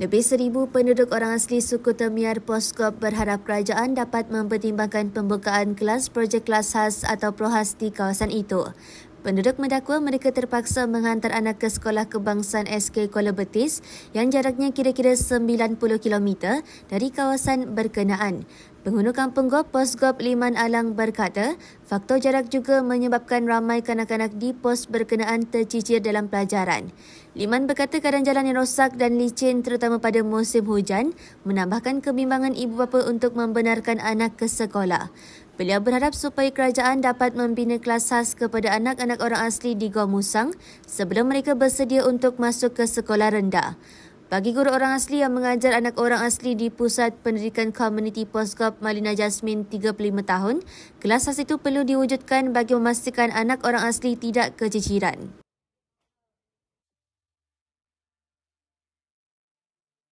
Lebih seribu penduduk orang asli suku Temiar Poskop berharap kerajaan dapat mempertimbangkan pembukaan kelas projek kelas khas atau prohas di kawasan itu. Penduduk mendakwa mereka terpaksa menghantar anak ke sekolah kebangsaan SK Kuala Betis yang jaraknya kira-kira 90km dari kawasan berkenaan. Penghulu Kampung Gop Pos Gop Liman Alang berkata, faktor jarak juga menyebabkan ramai kanak-kanak di pos berkenaan tercicir dalam pelajaran. Liman berkata keadaan jalan yang rosak dan licin terutama pada musim hujan menambahkan kebimbangan ibu bapa untuk membenarkan anak ke sekolah. Beliau berharap supaya kerajaan dapat membina kelas khas kepada anak-anak orang asli di Gua Musang sebelum mereka bersedia untuk masuk ke sekolah rendah. Bagi guru orang asli yang mengajar anak orang asli di Pusat Pendidikan Komuniti Poskop Malina Jasmine 35 tahun, kelas khas itu perlu diwujudkan bagi memastikan anak orang asli tidak keciciran.